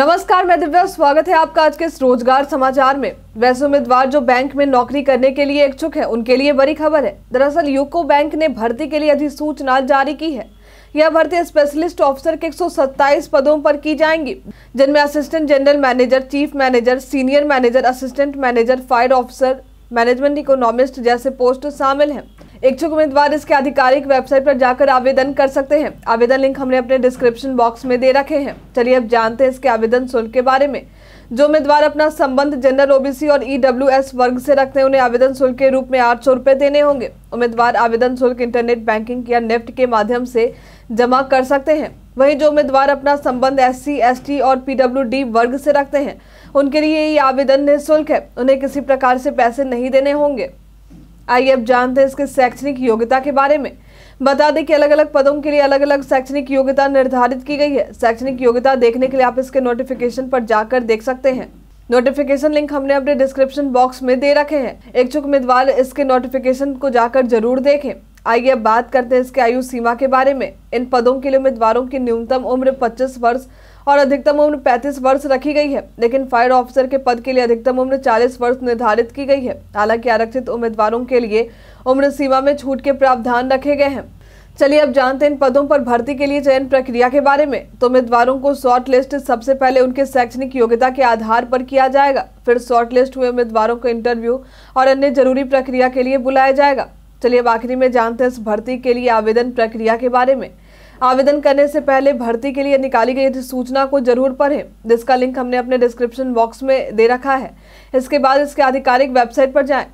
नमस्कार मैं दिव्या स्वागत है आपका आज के इस रोजगार समाचार में वैसे उम्मीदवार जो बैंक में नौकरी करने के लिए इच्छुक है उनके लिए बड़ी खबर है दरअसल यूको बैंक ने भर्ती के लिए अधिसूचना जारी की है यह भर्ती स्पेशलिस्ट ऑफिसर के 127 पदों पर की जाएंगी जिनमें assistant general manager chief manager senior manager assistant manager fire officer management economist जैसे पोस्ट शामिल हैं इच्छुक उम्मीदवार इसके आधिकारिक वेबसाइट पर जाकर आवेदन कर सकते हैं आवेदन लिंक हमने अपने डिस्क्रिप्शन बॉक्स में दे रखे हैं चलिए अब जानते हैं इसके आवेदन शुल्क के बारे में जो उम्मीदवार अपना संबंध जनरल ओबीसी और ईडब्ल्यू वर्ग से रखते हैं उन्हें आवेदन शुल्क के रूप में आठ सौ देने होंगे उम्मीदवार आवेदन शुल्क इंटरनेट बैंकिंग या नेफ्ट के माध्यम से जमा कर सकते हैं वहीं जो उम्मीदवार अपना संबंध एस सी और पीडब्ल्यू वर्ग से रखते हैं उनके लिए ये आवेदन निःशुल्क है उन्हें किसी प्रकार से पैसे नहीं देने होंगे आइए अब जानते हैं इसके शैक्षणिक योग्यता के बारे में बता दें कि अलग अलग पदों के लिए अलग अलग शैक्षणिक योग्यता निर्धारित की गई है शैक्षणिक योग्यता देखने के लिए आप इसके नोटिफिकेशन पर जाकर देख सकते हैं नोटिफिकेशन लिंक हमने अपने डिस्क्रिप्शन बॉक्स में दे रखे हैं इच्छुक उम्मीदवार इसके नोटिफिकेशन को जाकर जरूर देखें आइए अब बात करते हैं इसके आयु सीमा के बारे में इन पदों के लिए उम्मीदवारों की न्यूनतम उम्र 25 वर्ष और अधिकतम उम्र 35 वर्ष रखी गई है लेकिन फायर ऑफिसर के पद के लिए अधिकतम उम्र 40 वर्ष निर्धारित की गई है हालांकि आरक्षित उम्मीदवारों के लिए उम्र सीमा में छूट के प्रावधान रखे गए हैं चलिए अब जानते हैं इन पदों पर भर्ती के लिए चयन प्रक्रिया के बारे में तो उम्मीदवारों को शॉर्ट लिस्ट सबसे पहले उनके शैक्षणिक योग्यता के आधार पर किया जाएगा फिर शॉर्ट लिस्ट हुए उम्मीदवारों को इंटरव्यू और अन्य जरूरी प्रक्रिया के लिए बुलाया जाएगा चलिए अब आखिरी में जानते हैं इस भर्ती के लिए आवेदन प्रक्रिया के बारे में आवेदन करने से पहले भर्ती के लिए निकाली गई सूचना को जरूर पढ़ें जिसका लिंक हमने अपने डिस्क्रिप्शन बॉक्स में दे रखा है इसके बाद इसके आधिकारिक वेबसाइट पर जाएं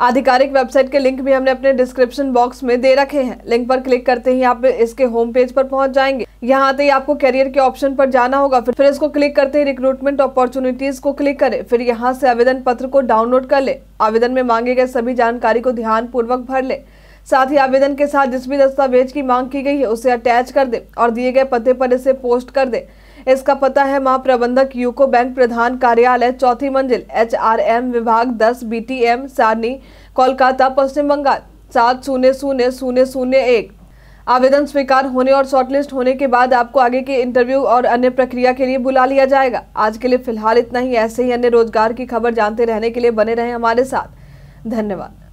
आधिकारिक वेबसाइट के लिंक भी हमने अपने डिस्क्रिप्शन बॉक्स में दे रखे हैं लिंक पर क्लिक करते ही आप इसके होम पेज पर पहुंच जाएंगे यहाँ आते ही आपको करियर के ऑप्शन पर जाना होगा फिर इसको क्लिक करते ही रिक्रूटमेंट अपॉर्चुनिटीज को क्लिक करें फिर यहाँ से आवेदन पत्र को डाउनलोड कर ले आवेदन में मांगे गए सभी जानकारी को ध्यान पूर्वक भर ले साथ ही आवेदन के साथ जिस भी दस्तावेज की मांग की गई है उसे अटैच कर दे और दिए गए पते पर इसे पोस्ट कर दे इसका पता है महाप्रबंधक यूको बैंक प्रधान कार्यालय चौथी मंजिल एम विभाग दस बीटीएम सारनी कोलकाता पश्चिम बंगाल सात शून्य शून्य शून्य शून्य एक आवेदन स्वीकार होने और शॉर्टलिस्ट होने के बाद आपको आगे के इंटरव्यू और अन्य प्रक्रिया के लिए बुला लिया जाएगा आज के लिए फिलहाल इतना ही ऐसे ही अन्य रोजगार की खबर जानते रहने के लिए बने रहें हमारे साथ धन्यवाद